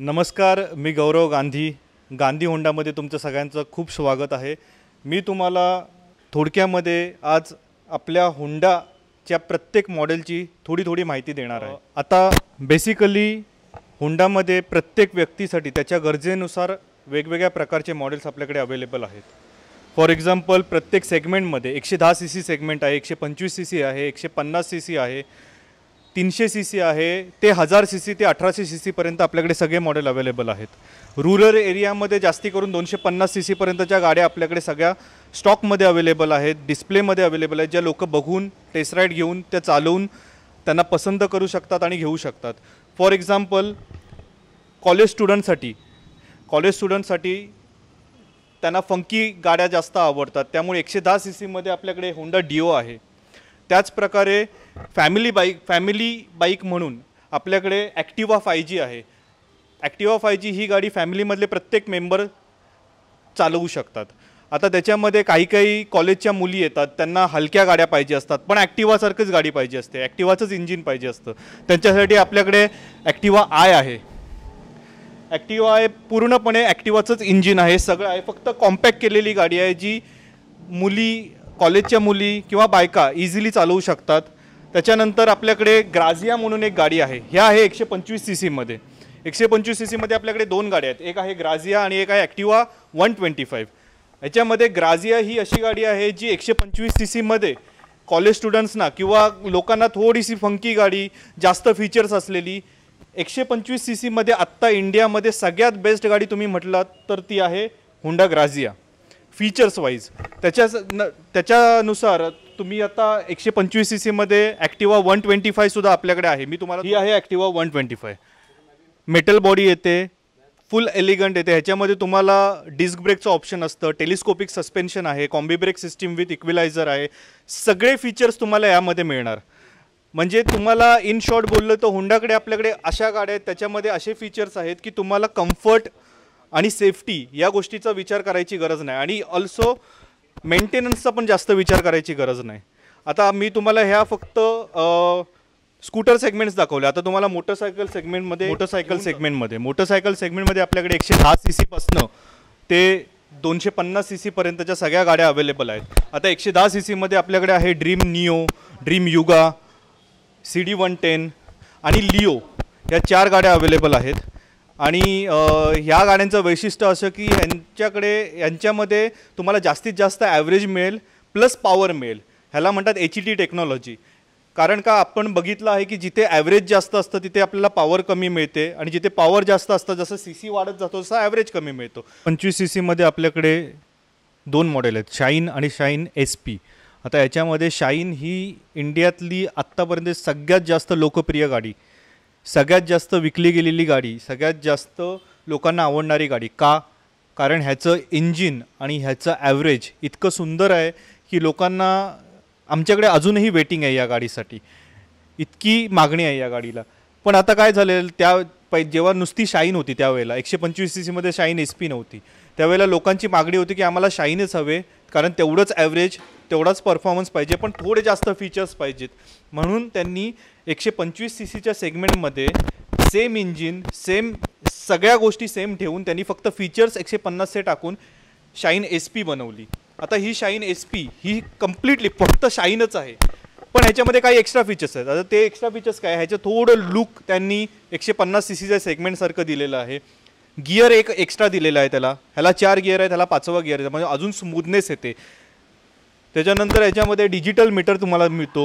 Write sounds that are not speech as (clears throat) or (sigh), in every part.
नमस्कार मी गौरव गांधी गांधी होंडामध्ये तुमचं सगळ्यांचं खूप स्वागत आहे मी तुम्हाला थोडक्यामध्ये आज आपल्या हुंडाच्या प्रत्येक मॉडेलची थोडी थोडी माहिती देणार आहे आता बेसिकली हुंडामध्ये प्रत्येक व्यक्तीसाठी त्याच्या गरजेनुसार वेगवेगळ्या प्रकारचे मॉडेल्स आपल्याकडे अवेलेबल आहेत फॉर एक्झाम्पल प्रत्येक सेगमेंटमध्ये एकशे दहा सी सी सेगमेंट आहे एकशे पंचवीस सी सी आहे एकशे पन्नास सी सी आहे तीनशे सी सी आहे ते हजार सी सी ते अठराशे सी सीपर्यंत आपल्याकडे सगळे मॉडेल अवेलेबल आहेत रुरल एरियामध्ये जास्ती करून दोनशे पन्नास सी सीपर्यंतच्या गाड्या आपल्याकडे सगळ्या स्टॉकमध्ये अवेलेबल आहेत डिस्प्लेमध्ये अवेलेबल आहेत ज्या लोक बघून टेस्ट राईड घेऊन त्या चालवून त्यांना पसंत करू शकतात आणि घेऊ शकतात फॉर एक्झाम्पल कॉलेज स्टुडंटसाठी कॉलेज स्टुडंटसाठी त्यांना फंकी गाड्या जास्त आवडतात त्यामुळे एकशे दहा सी सीमध्ये आपल्याकडे होंडा डिओ आहे त्याचप्रकारे फॅमिली बाईक फॅमिली बाईक म्हणून आपल्याकडे ॲक्टिवा फाय जी आहे ॲक्टिवा फाय जी ही गाडी फॅमिलीमधले प्रत्येक मेंबर चालवू शकतात आता त्याच्यामध्ये काही काही कॉलेजच्या मुली येतात त्यांना हलक्या गाड्या पाहिजे असतात पण ॲक्टिवासारखंच गाडी पाहिजे असते ॲक्टिवाचंच इंजिन पाहिजे असतं त्यांच्यासाठी आपल्याकडे ॲक्टिवा आय आहे ॲक्टिवा आय पूर्णपणे ॲक्टिवाचंच इंजिन आहे सगळं आहे फक्त कॉम्पॅक्ट केलेली गाडी आहे जी मुली कॉलेजच्या मुली किंवा बायका इझिली चालवू शकतात त्याच्यानंतर आपल्याकडे ग्राझिया म्हणून एक गाडी आहे ह्या आहे एकशे पंचवीस सी सीमध्ये एकशे पंचवीस सी सीमध्ये आपल्याकडे दोन गाड्या आहेत एक आहे ग्राझिया आणि एक आहे ॲक्टिवा वन ट्वेंटी फाईव्ह याच्यामध्ये ग्राझिया ही अशी गाडी आहे जी एकशे पंचवीस सी सीमध्ये कॉलेज स्टुडंट्सना किंवा लोकांना थोडीशी फंकी गाडी जास्त फीचर्स असलेली एकशे पंचवीस सी सीमध्ये आत्ता इंडियामध्ये सगळ्यात बेस्ट गाडी तुम्ही म्हटलात तर ती आहे हुंडा ग्राझिया फीचर्स वाईज त्याच्या न त्याच्यानुसार तुम्ही आता एकशे पंचवीस सी सीमध्ये ॲक्टिवा वन ट्वेंटी सुद्धा आपल्याकडे आहे मी तुम्हाला ही आहे Activa one twenty five metal body येते फुल एलिगंट येते ह्याच्यामध्ये तुम्हाला डिस्क ब्रेकचं ऑप्शन असतं टेलिस्कोपिक सस्पेन्शन आहे combi brake system with equaliser आहे सगळे फीचर्स तुम्हाला यामध्ये मिळणार म्हणजे तुम्हाला इन शॉर्ट बोललं तर हुंडाकडे आपल्याकडे अशा गाड्या आहेत त्याच्यामध्ये असे फीचर्स आहेत की तुम्हाला कम्फर्ट आणि सेफ्टी या गोष्टीचा विचार करायची गरज नाही आणि ऑल्सो मेंटेनन्सचा पण जास्त विचार करायची गरज नाही आता मी तुम्हाला ह्या फक्त स्कूटर सेगमेंट्स दाखवले आता तुम्हाला मोटरसायकल सेगमेंटमध्ये मोटरसायकल सेगमेंटमध्ये मोटरसायकल सेगमेंटमध्ये आपल्याकडे एकशे दहा सी सीपासनं ते दोनशे पन्नास सी सीपर्यंतच्या सगळ्या गाड्या अवेलेबल आहेत आता एकशे दहा सी सीमध्ये आपल्याकडे आहे Dream Neo Dream Yuga CD one ten टेन आणि लिओ या चार गाड्या अवेलेबल आहेत आणि ह्या गाण्यांचं वैशिष्ट्य असं की यांच्याकडे यांच्यामध्ये तुम्हाला जास्तीत जास्त ॲव्हरेज मिळेल प्लस पॉवर मिळेल ह्याला म्हणतात एच ई टी टेक्नॉलॉजी कारण का आपण बघितलं आहे की जिथे ॲव्हरेज जास्त असतं तिथे आपल्याला पॉवर कमी मिळते आणि जिथे पॉवर जास्त असतं जसं सी सी वाढत जातो तसं ॲव्हरेज कमी मिळतो पंचवीस सी सीमध्ये आपल्याकडे दोन मॉडेल आहेत शाईन आणि शाईन एस पी आता याच्यामध्ये शाईन ही इंडियातली आत्तापर्यंत सगळ्यात जास्त लोकप्रिय गाडी सगळ्यात जास्त विकली गेलेली गाडी सगळ्यात जास्त लोकांना आवडणारी गाडी का कारण ह्याचं इंजिन आणि ह्याचं ॲव्हरेज इतकं सुंदर आहे की लोकांना आमच्याकडे अजूनही वेटिंग आहे या गाडीसाठी इतकी मागणी आहे या गाडीला पण आता काय झालेलं त्या पै जेव्हा नुसती शाईन होती त्यावेळेला एकशे पंचवीस सी सीमध्ये शाईन एस पी नव्हती त्यावेळेला लोकांची मागणी होती की आम्हाला शाईनच हवे कारण तेवढंच ॲव्हरेज तेवढाच परफॉर्मन्स पाहिजे पण थोडे जास्त फीचर्स पाहिजेत म्हणून त्यांनी एकशे पंचवीस सी सीच्या सेगमेंटमध्ये सेम इंजिन सेम सगळ्या गोष्टी सेम ठेवून त्यांनी फक्त फीचर्स एकशे पन्नासचे टाकून शाईन एस पी बनवली आता ही शाईन एस पी ही कम्प्लिटली फक्त शाईनच आहे पण ह्याच्यामध्ये काही एक्स्ट्रा फीचर्स आहेत आता ते एक्स्ट्रा फीचर्स काय ह्याचं थोडं लुक त्यांनी एकशे पन्नास सी सीच्या सेगमेंटसारखं दिलेलं आहे गियर एक एक्स्ट्रा दिलेला आहे त्याला ह्याला चार गियर आहे त्याला पाचवा गिअर आहे म्हणजे अजून स्मूथनेस येते त्याच्यानंतर याच्यामध्ये डिजिटल मीटर तुम्हाला मिळतो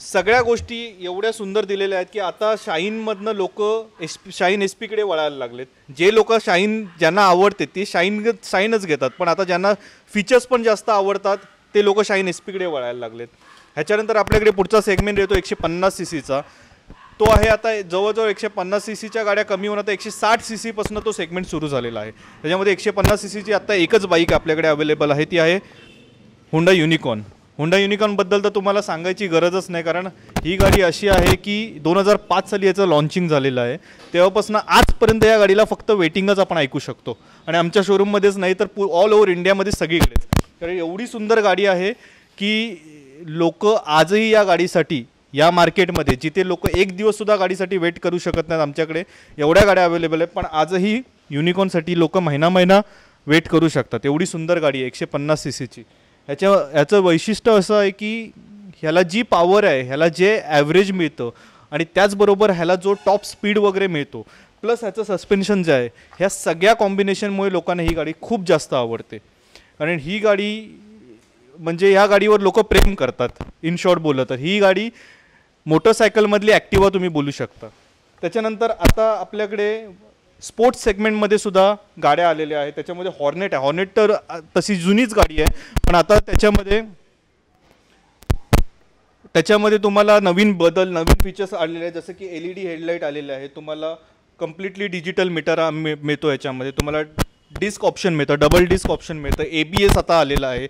सगळ्या गोष्टी एवढ्या सुंदर दिलेल्या आहेत की आता शाईनमधनं लोक एस शाईन एस पीकडे वळायला लागलेत जे लोक शाईन ज्यांना आवडते ते शाईन शाईनच घेतात पण आता ज्यांना फीचर्स पण जास्त आवडतात ते लोक शाईन एस पीकडे वळायला लागलेत ह्याच्यानंतर आपल्याकडे पुढचा सेगमेंट येतो एकशे पन्नास सी सीचा तो आहे आता जवळजवळ एकशे पन्नास सी सीच्या गाड्या कमी होऊन आता एकशे साठ सी सीपासून तो सेगमेंट सुरू झालेला आहे त्याच्यामध्ये एकशे पन्नास सी सीची आत्ता एकच बाईक आपल्याकडे अवेलेबल आहे ती आहे हुंडा युनिकॉन हुंडा युनिकॉनबद्दल तर तुम्हाला सांगायची गरजच नाही कारण ही गाडी अशी आहे की दोन हजार पाच साली याचं लॉन्चिंग झालेलं आहे तेव्हापासून आजपर्यंत या गाडीला फक्त वेटिंगच आपण ऐकू शकतो आणि आमच्या शोरूममध्येच नाही तर ऑल ओव्हर इंडियामध्ये सगळीकडेच कारण एवढी सुंदर गाडी आहे की लोक आजही या गाडीसाठी या मार्केटमध्ये जिथे लोक एक दिवससुद्धा गाडीसाठी वेट करू शकत नाहीत आमच्याकडे एवढ्या गाड्या अवेलेबल आहेत पण आजही युनिकॉनसाठी लोक महिना महिना वेट करू शकतात एवढी सुंदर गाडी आहे एकशे पन्नास सी सीची ह्याच्या ह्याचं वैशिष्ट्य असं आहे की ह्याला जी पॉवर आहे ह्याला जे ॲव्हरेज मिळतं आणि त्याचबरोबर ह्याला जो टॉप स्पीड वगैरे मिळतो प्लस ह्याचं सस्पेन्शन जे आहे ह्या सगळ्या कॉम्बिनेशनमुळे लोकांना ही गाडी खूप जास्त आवडते कारण ही गाडी म्हणजे ह्या गाडीवर लोक प्रेम करतात इन शॉर्ट बोललं तर ही गाडी मोटरसायकलमधली ॲक्टिवा तुम्ही बोलू शकता त्याच्यानंतर आता आपल्याकडे स्पोर्ट्स सेगमेंटमध्ये सुद्धा गाड्या आलेल्या आहेत त्याच्यामध्ये हॉर्नेट आहे हॉर्नेट तर तशी जुनीच गाडी आहे पण आता त्याच्यामध्ये त्याच्यामध्ये तुम्हाला नवीन बदल नवीन फीचर्स आलेले आहेत जसं की एल ई डी हेडलाईट आलेले आहे तुम्हाला कम्प्लिटली डिजिटल मीटर मिळतो याच्यामध्ये तुम्हाला डिस्क ऑप्शन मिळतं डबल डिस्क ऑप्शन मिळतं ए बी एस आता आलेला आहे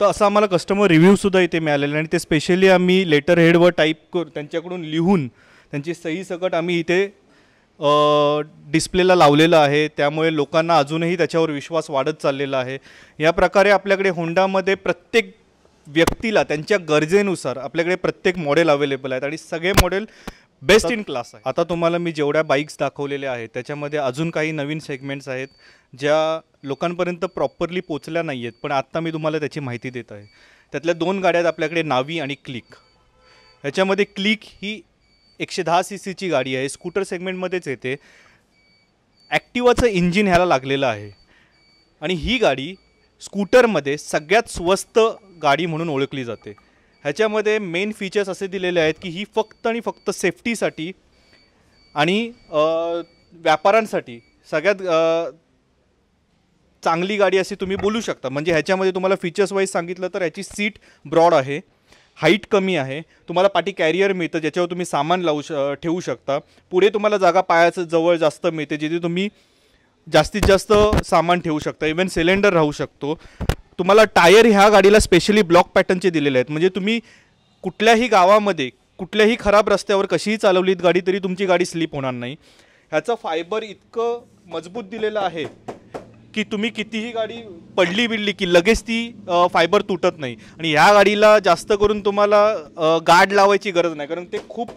तर असं आम्हाला कस्टमर रिव्ह्यूसुद्धा इथे मिळालेला आणि ते स्पेशली आम्ही लेटर हेडवर टाईप करून त्यांच्याकडून लिहून त्यांची सही सकट आम्ही इथे डिस्प्लेला लावलेलं आहे त्यामुळे लोकांना अजूनही त्याच्यावर विश्वास वाढत चाललेला आहे या प्रकारे आपल्याकडे होंडामध्ये प्रत्येक व्यक्तीला त्यांच्या गरजेनुसार आपल्याकडे प्रत्येक मॉडेल अवेलेबल आहेत आणि सगळे मॉडेल बेस्ट इन क्लास आहे आता तुम्हाला मी जेवढ्या बाईक्स दाखवलेल्या आहेत त्याच्यामध्ये अजून काही नवीन सेगमेंट्स आहेत ज्या लोकांपर्यंत प्रॉपरली पोचल्या नाही आहेत पण आत्ता मी तुम्हाला त्याची माहिती देत आहे त्यातल्या दोन गाड्या आहेत आपल्याकडे नावी आणि क्लिक ह्याच्यामध्ये क्लिक ही एकशे दहा सी सीची गाडी आहे स्कूटर सेगमेंटमध्येच येते ॲक्टिवाचं इंजिन ह्याला लागलेलं आहे आणि ही गाडी स्कूटरमध्ये सगळ्यात स्वस्त गाडी म्हणून ओळखली जाते ह्याच्यामध्ये मेन फीचर्स असे दिलेले आहेत की ही फक्त आणि फक्त सेफ्टीसाठी आणि व्यापाऱ्यांसाठी सगळ्यात चांगली गाडी अशी तुम्ही बोलू शकता म्हणजे ह्याच्यामध्ये तुम्हाला फीचर्स वाईज सांगितलं तर ह्याची सीट ब्रॉड आहे हाईट कमी आहे तुम्हाला पाठी कॅरियर मिळतं ज्याच्यावर तुम्ही सामान लावू श ठेवू शकता पुढे तुम्हाला जागा पायाचं जवळ जास्त मिळते जिथे तुम्ही जास्तीत जास्त सामान ठेवू शकता इवन सिलेंडर राहू शकतो तुम्हाला टायर ह्या गाडीला स्पेशली ब्लॉक पॅटर्नचे दिलेले आहेत म्हणजे तुम्ही कुठल्याही गावामध्ये कुठल्याही खराब रस्त्यावर कशीही चालवलीत गाडी तरी तुमची गाडी स्लिप होणार नाही ह्याचं फायबर इतकं मजबूत दिलेलं आहे की तुम्ही कितीही गाडी पडली बिडली की लगेच ती फायबर तुटत नाही आणि ह्या गाडीला जास्त करून तुम्हाला गाड लावायची गरज नाही कारण ते खूप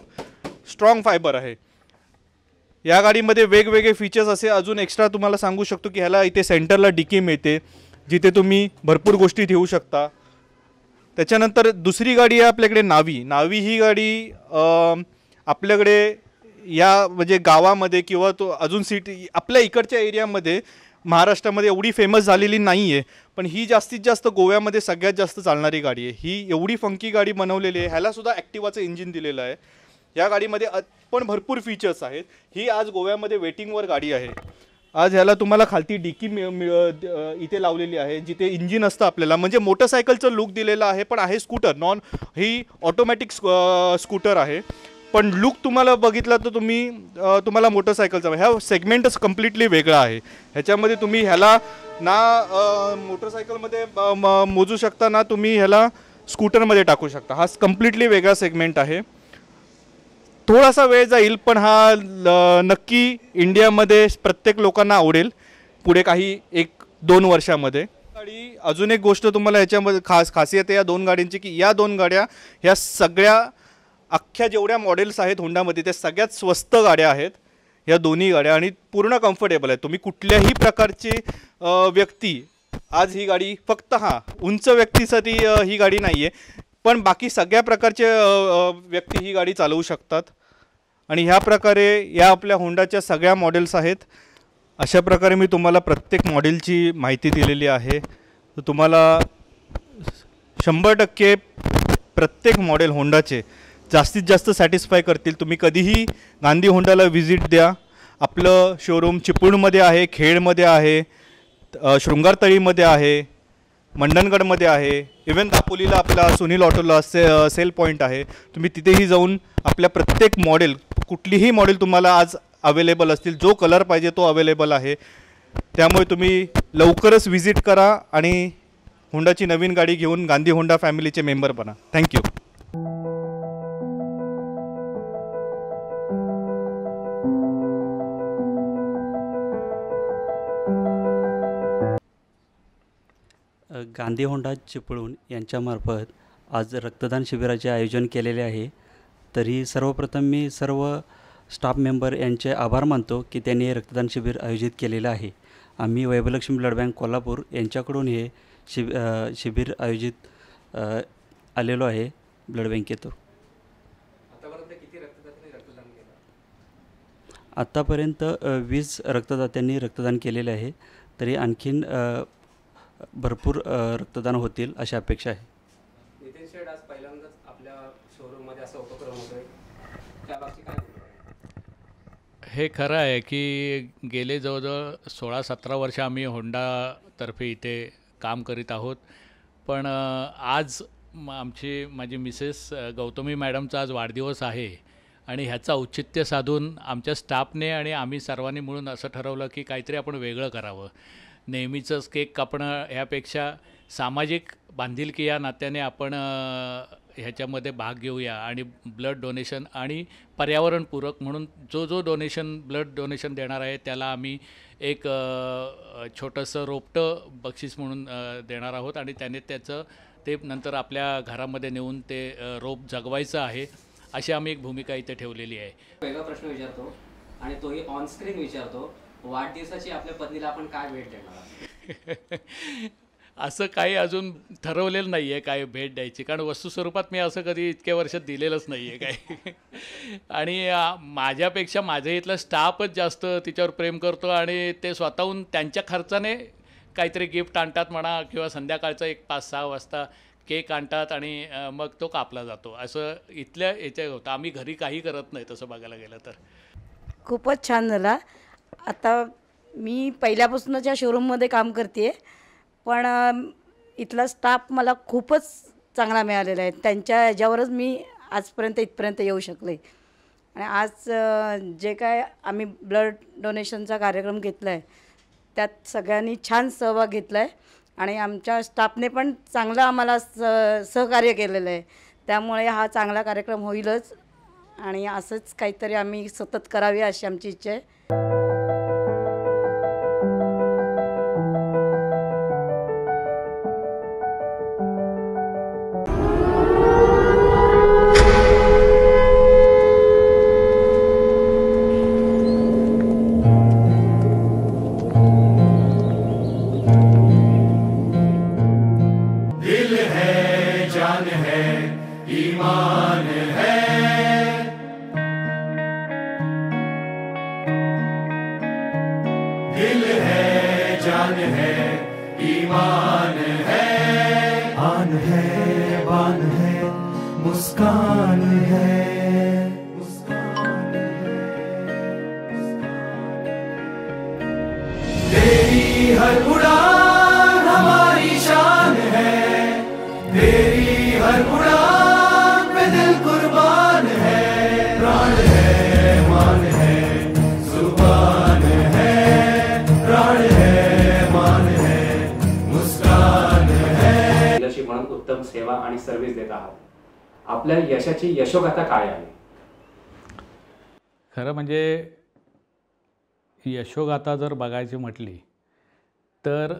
स्ट्रॉंग फायबर आहे या गाडीमध्ये वेगवेगळे फीचर्स असे अजून एक्स्ट्रा तुम्हाला सांगू शकतो की ह्याला इथे सेंटरला डिकी मिळते जिथे तुम्ही भरपूर गोष्टी ठेवू शकता त्याच्यानंतर दुसरी गाडी आहे आपल्याकडे नावी नावी ही गाडी आपल्याकडे या म्हणजे गावामध्ये किंवा तो अजून सिटी आपल्या इकडच्या एरियामध्ये महाराष्ट्रामध्ये एवढी फेमस झालेली नाही आहे पण ही जास्तीत जास्त गोव्यामध्ये सगळ्यात जास्त चालणारी गाडी आहे ही एवढी फंकी गाडी बनवलेली आहे ह्यालासुद्धा ॲक्टिवाचं इंजिन दिलेलं आहे या गाडीमध्ये पण भरपूर फीचर्स आहेत ही आज गोव्यामध्ये वेटिंगवर गाडी आहे आज ह्याला तुम्हाला खालती डिकी इथे लावलेली आहे जिथे इंजिन असतं आपल्याला म्हणजे मोटरसायकलचं लुक दिलेलं आहे पण आहे स्कूटर नॉन ही ऑटोमॅटिक स्कूटर आहे पण लुक तुम्हाला बघितला तर तुम्ही तुम्हाला मोटरसायकलचा ह्या सेगमेंटच कम्प्लिटली वेगळा आहे ह्याच्यामध्ये तुम्ही ह्याला ना मोटरसायकलमध्ये मोजू शकता ना तुम्ही ह्याला स्कूटरमध्ये टाकू शकता हा कम्प्लिटली वेगळा सेगमेंट आहे थोडासा वेळ जाईल पण हा नक्की इंडियामध्ये प्रत्येक लोकांना आवडेल पुढे काही एक दोन वर्षामध्ये गाडी अजून एक गोष्ट तुम्हाला ह्याच्यामध्ये खास खासियत आहे या दोन गाड्यांची की या दोन गाड्या ह्या सगळ्या अख्ख्या जेवढ्या मॉडेल्स आहेत होंडामध्ये त्या सगळ्यात स्वस्त गाड्या आहेत या दोन्ही गाड्या आणि पूर्ण कम्फर्टेबल आहेत तुम्ही कुठल्याही प्रकारची व्यक्ती आज ही गाडी फक्त हां उंच व्यक्तीसाठी ही गाडी नाही आहे पण बाकी सगळ्या प्रकारचे व्यक्ती ही गाडी चालवू शकतात आणि ह्या प्रकारे या आपल्या होंडाच्या सगळ्या मॉडेल्स आहेत अशा प्रकारे मी तुम्हाला प्रत्येक मॉडेलची माहिती दिलेली आहे तुम्हाला शंभर टक्के प्रत्येक मॉडेल होंडाचे जास्तीत जास्त सॅटिस्फाय करतील तुम्ही कधीही गांधी होंडाला व्हिजिट द्या आपलं शोरूम चिपळूणमध्ये आहे खेडमध्ये आहे शृंगारतळीमध्ये आहे मंडणगडमध्ये आहे इवन दापोलीला आपला सुनील ऑटोला से सेल पॉईंट आहे तुम्ही तिथेही जाऊन आपल्या प्रत्येक मॉडेल कुठलीही मॉडेल तुम्हाला आज अवेलेबल असतील जो कलर पाहिजे तो अवेलेबल आहे त्यामुळे तुम्ही लवकरच व्हिजिट करा आणि होंडाची नवीन गाडी घेऊन गांधी होंडा फॅमिलीचे मेंबर बना थँक्यू गांधी होंडा चिपळूण यांच्यामार्फत आज रक्तदान शिबिराचे आयोजन केलेले आहे तरी सर्वप्रथम मी सर्व स्टाफ मेंबर यांचे आभार मानतो की त्यांनी हे रक्तदान शिबिर आयोजित केलेलं आहे आम्ही वैभलक्ष्मी ब्लड बँक कोल्हापूर यांच्याकडून हे शिब शिबिर आयोजित आलेलो आहे ब्लड बँकेतून आत्तापर्यंत वीस रक्तदात्यांनी रक्तदान केलेले आहे तरी आणखीन भरपूर रक्तदान होतील अशी अपेक्षा आहे नितीन आज पहिल्यांदाच आपल्या शोरूममध्ये असं उपक्रम हे खरं आहे की गेले जवळजवळ सोळा सतरा वर्ष आम्ही होंडातर्फे इथे काम करीत आहोत पण आज आमची माझी मिसेस गौतमी मॅडमचा आज वाढदिवस आहे आणि ह्याचं औचित्य साधून आमच्या स्टाफने आणि आम्ही सर्वांनी मिळून असं ठरवलं की काहीतरी आपण वेगळं करावं नेहमीचंच केक कापणं ह्यापेक्षा सामाजिक बांधिलकी या नात्याने आपण ह्याच्यामध्ये भाग घेऊया आणि ब्लड डोनेशन आणि पर्यावरणपूरक म्हणून जो जो डोनेशन ब्लड डोनेशन देणार आहे त्याला आम्ही एक छोटंसं रोपटं बक्षीस म्हणून देणार आहोत आणि त्याने त्याचं ते नंतर आपल्या घरामध्ये नेऊन ते रोप जगवायचं आहे अशी आम्ही एक भूमिका इथे ठेवलेली आहे वेगळा प्रश्न विचारतो आणि तोही ऑनस्क्रीन विचारतो वाढदिवसाची आपल्या पत्नीला आपण काय भेट देणार (laughs) असं काही अजून ठरवलेलं नाही आहे काय भेट द्यायची कारण वस्तुस्वरूपात मी असं कधी इतक्या वर्षात दिलेलंच नाही आहे काय (laughs) आणि माझ्यापेक्षा माझ्या इथला स्टाफच जास्त तिच्यावर प्रेम करतो आणि ते स्वतःहून त्यांच्या खर्चाने काहीतरी गिफ्ट आणतात म्हणा किंवा संध्याकाळचा एक पाच सहा वाजता केक आणतात आणि मग तो कापला जातो असं इथल्या याच्या होतं आम्ही घरी काही करत नाही तसं बघायला गेलं तर खूपच छान झाला आता मी पहिल्यापासूनच या शोरूममध्ये काम करते आहे पण इथला स्टाफ मला खूपच चांगला मिळालेला आहे त्यांच्या ह्याच्यावरच मी आजपर्यंत इथपर्यंत येऊ शकले आणि आज जे काय आम्ही ब्लड डोनेशनचा कार्यक्रम घेतला आहे त्यात सगळ्यांनी छान सहभाग घेतला आहे आणि आमच्या स्टाफने पण चांगलं आम्हाला स सहकार्य केलेलं आहे त्यामुळे हा चांगला कार्यक्रम होईलच आणि असंच काहीतरी आम्ही सतत करावी अशी आमची इच्छा आहे सेवा आणि सर्व्हिस देत आहात आपल्या यशाची यशोगाथा काय आहे खरं म्हणजे यशोगाथा जर बघायची म्हटली तर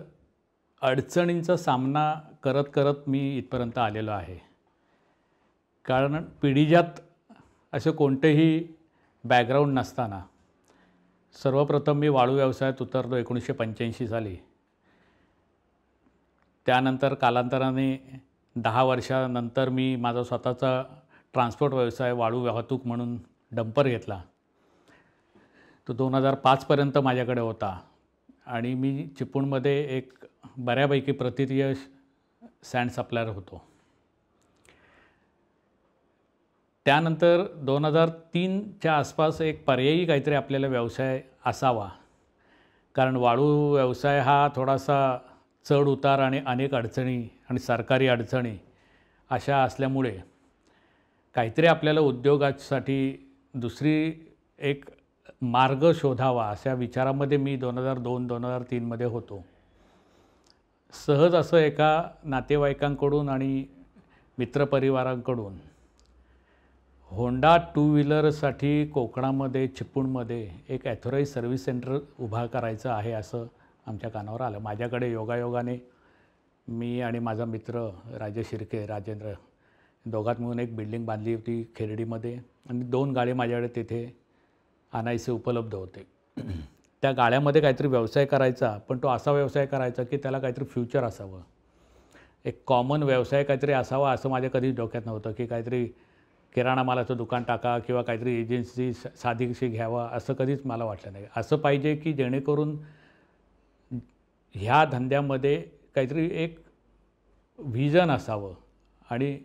अडचणींचा सामना करत करत मी इथपर्यंत आलेलो आहे कारण पिढीजात असे कोणतेही बॅकग्राऊंड नसताना सर्वप्रथम मी वाळू व्यवसायात उतरलो एकोणीसशे पंच्याऐंशी साली त्यानंतर कालांतराने दहा वर्षानंतर मी माझा स्वतःचा ट्रान्सपोर्ट व्यवसाय वाळू वाहतूक म्हणून डंपर घेतला तो दोन हजार पाचपर्यंत माझ्याकडे होता आणि मी चिपळूणमध्ये एक बऱ्यापैकी प्रतितीय सँड सप्लायर होतो त्यानंतर दोन हजार तीनच्या आसपास एक पर्यायी काहीतरी आपल्याला व्यवसाय असावा कारण वाळू व्यवसाय हा थोडासा चढ उतार आणि अनेक अडचणी आणि सरकारी अडचणी अशा असल्यामुळे काहीतरी आपल्याला उद्योगासाठी दुसरी एक मार्ग शोधावा अशा विचारामध्ये मी दोन हजार दोन दोन हजार तीनमध्ये होतो सहज असं एका नातेवाईकांकडून आणि मित्रपरिवारांकडून होंडा टू व्हीलरसाठी कोकणामध्ये चिपळूणमध्ये एक ॲथोराईज सर्व्हिस सेंटर उभा करायचं आहे असं आमच्या कानावर आलं माझ्याकडे योगायोगाने मी आणि माझा मित्र राजे शिर्के राजेंद्र दोघात मिळून एक बिल्डिंग बांधली होती खेरडीमध्ये आणि दोन गाळे माझ्याकडे तिथे आणायचे उपलब्ध होते (clears throat) त्या गाळ्यामध्ये काहीतरी व्यवसाय करायचा पण तो असा व्यवसाय करायचा की त्याला काहीतरी फ्युचर असावं एक कॉमन व्यवसाय काहीतरी असावा असं माझ्या कधीच डोक्यात नव्हतं की काहीतरी किराणा मालाचं दुकान टाका किंवा काहीतरी एजन्सी साधीशी घ्यावा असं कधीच मला वाटलं नाही असं पाहिजे की जेणेकरून ह्या धंद्यामध्ये काहीतरी एक व्हिजन असावं आणि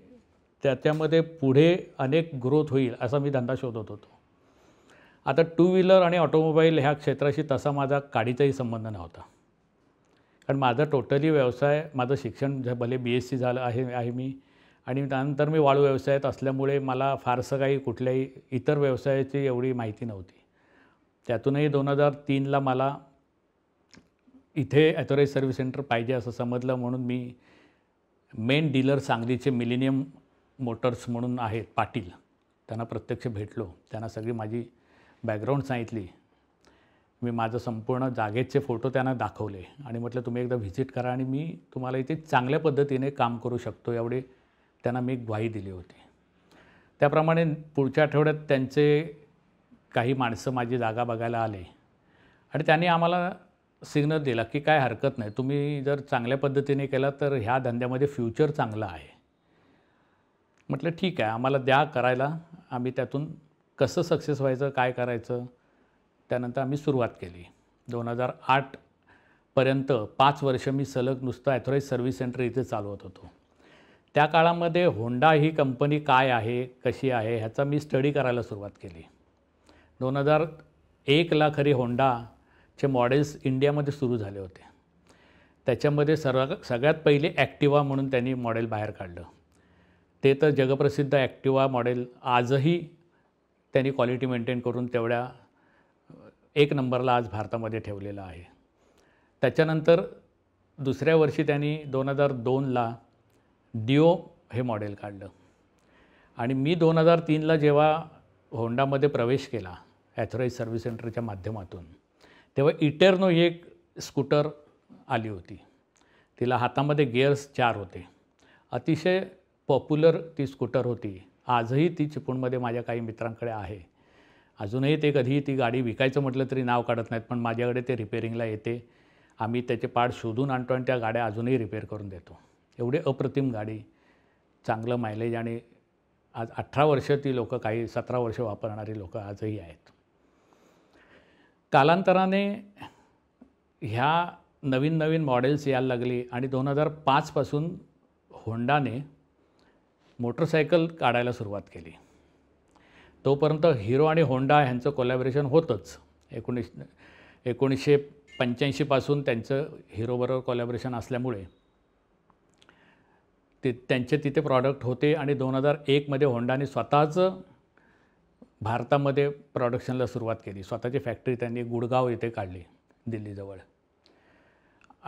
त्याच्यामध्ये पुढे अनेक ग्रोथ होईल असा मी धंदा शोधत होतो आता टू व्हीलर आणि ऑटोमोबाईल ह्या क्षेत्राशी तसा माझा काडीचाही संबंध नव्हता कारण माझा टोटली व्यवसाय माझं शिक्षण भले बी एस सी झालं आहे आहे मी आणि त्यानंतर मी वाळू व्यवसायात असल्यामुळे मला फारसं काही कुठल्याही इतर व्यवसायाची एवढी माहिती नव्हती त्यातूनही दोन हजार तीनला मला इथे ॲथोराईज सर्व्हिस सेंटर पाहिजे असं समजलं म्हणून मी मेन डीलर सांगलीचे मिलेनियम मोटर्स म्हणून आहेत पाटील त्यांना प्रत्यक्ष भेटलो त्यांना सगळी माझी बॅकग्राऊंड सांगितली मी माझं संपूर्ण जागेचे फोटो त्यांना दाखवले आणि म्हटलं तुम्ही एकदा व्हिजिट करा आणि मी तुम्हाला इथे चांगल्या पद्धतीने काम करू शकतो एवढे त्यांना मी ग्वाही दिली होती त्याप्रमाणे पुढच्या आठवड्यात त्यांचे काही माणसं माझी जागा बघायला आले आणि त्यांनी आम्हाला सिग्नल दिला की काय हरकत नाही तुम्ही जर चांगल्या पद्धतीने केला तर ह्या धंद्यामध्ये फ्युचर चांगलं आहे म्हटलं ठीक आहे आम्हाला द्या करायला आम्ही त्यातून कसं सक्सेस व्हायचं काय करायचं त्यानंतर आम्ही सुरुवात केली दोन हजार आठपर्यंत पाच वर्ष मी सलग नुसतं ॲथोराईज सर्व्हिस सेंटर इथे चालवत होतो त्या काळामध्ये होंडा ही कंपनी काय आहे कशी आहे ह्याचा मी स्टडी करायला सुरुवात केली दोन हजार एकला खरी होंडा चे मॉडेल्स इंडियामध्ये सुरू झाले होते त्याच्यामध्ये सर्व सगळ्यात पहिले ॲक्टिवा म्हणून त्यांनी मॉडेल बाहेर काढलं ते तर जगप्रसिद्ध ॲक्टिवा मॉडेल आजही त्यांनी क्वालिटी मेंटेन करून तेवढ्या एक नंबरला आज भारतामध्ये ठेवलेलं आहे त्याच्यानंतर दुसऱ्या वर्षी त्यांनी दोन हजार दोनला डिओ हे मॉडेल काढलं आणि मी दोन हजार तीनला जेव्हा होंडामध्ये प्रवेश केला ॲथोराईज सर्व्हिस सेंटरच्या माध्यमातून तेव्हा इटेरनो ही एक स्कूटर आली होती तिला हातामध्ये गिअर्स चार होते अतिशय पॉप्युलर ती स्कूटर होती आजही ती चिपळूणमध्ये माझ्या काही मित्रांकडे आहे अजूनही ते कधी ती गाडी विकायचं म्हटलं तरी नाव काढत नाहीत पण माझ्याकडे ते रिपेअरिंगला येते आम्ही त्याचे पार्ट शोधून आणतो आणि त्या गाड्या अजूनही रिपेअर करून देतो एवढी अप्रतिम गाडी चांगलं मायलेज आणि आज अठरा वर्ष ती लोकं काही सतरा वर्ष वापरणारी लोकं आजही आहेत कालांतराने ह्या नवीन नवीन मॉडेल्स यायला लागली आणि दोन हजार पाचपासून होंडाने मोटरसायकल काढायला सुरुवात केली तोपर्यंत हिरो आणि होंडा ह्यांचं कोलॅबरेशन होतंच एकोणीस एकोणीसशे पंच्याऐंशीपासून त्यांचं हिरोबरोबर कोलॅबरेशन असल्यामुळे ते त्यांचे तिथे प्रॉडक्ट होते आणि दोन हजार एकमध्ये होंडाने स्वतःचं भारतामध्ये प्रॉडक्शनला सुरुवात केली स्वतःची फॅक्टरी त्यांनी गुडगाव येथे काढली दिल्लीजवळ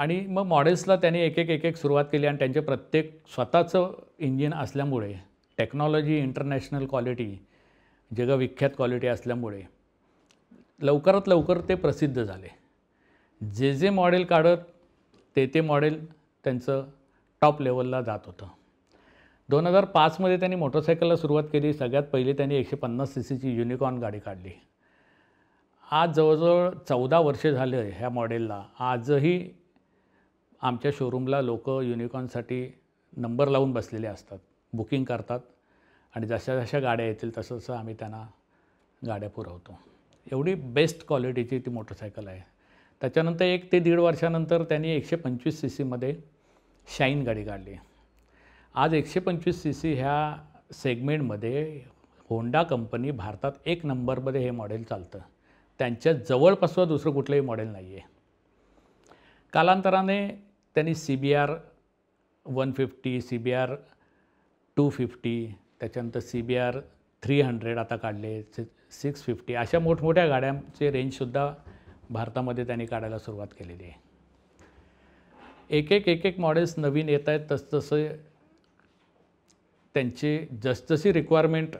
आणि मग मॉडेल्सला त्यांनी एक एक एक एक सुरुवात केली आणि त्यांचे प्रत्येक स्वतःचं इंजिन असल्यामुळे टेक्नॉलॉजी इंटरनॅशनल क्वालिटी जगविख्यात क्वालिटी असल्यामुळे लवकरात लवकर ते प्रसिद्ध झाले जे जे मॉडेल काढत ते ते मॉडेल त्यांचं टॉप लेवलला जात होतं दोन हजार पाचमध्ये त्यांनी मोटरसायकलला सुरुवात केली सगळ्यात पहिली त्यांनी एकशे पन्नास सी सीची युनिकॉर्न गाडी काढली आज जवळजवळ चौदा वर्ष झाले ह्या मॉडेलला आजही आमच्या शोरूमला लोक युनिकॉर्नसाठी नंबर लावून बसलेले असतात बुकिंग करतात आणि जशा जशा गाड्या येतील तसं तसं आम्ही त्यांना गाड्या पुरवतो एवढी बेस्ट क्वालिटीची ती मोटरसायकल आहे त्याच्यानंतर एक ते दीड वर्षानंतर त्यांनी एकशे पंचवीस सी सीमध्ये शाईन गाडी काढली आज एकशे पंचवीस सी सी ह्या सेगमेंटमध्ये होंडा कंपनी भारतात एक नंबरमध्ये हे मॉडेल चालतं त्यांच्या जवळपासून दुसरं कुठलंही मॉडेल नाही आहे कालांतराने त्यांनी C B R one fifty C B R two fifty त्याच्यानंतर C B R three hundred आता काढले सिक्स फिफ्टी अशा मोठमोठ्या गाड्यांचे रेंजसुद्धा भारतामध्ये त्यांनी काढायला सुरुवात केलेली आहे एक एक एक एक मॉडेल्स नवीन येत आहेत तसतसं त्यांची जसजशी रिक्वायरमेंट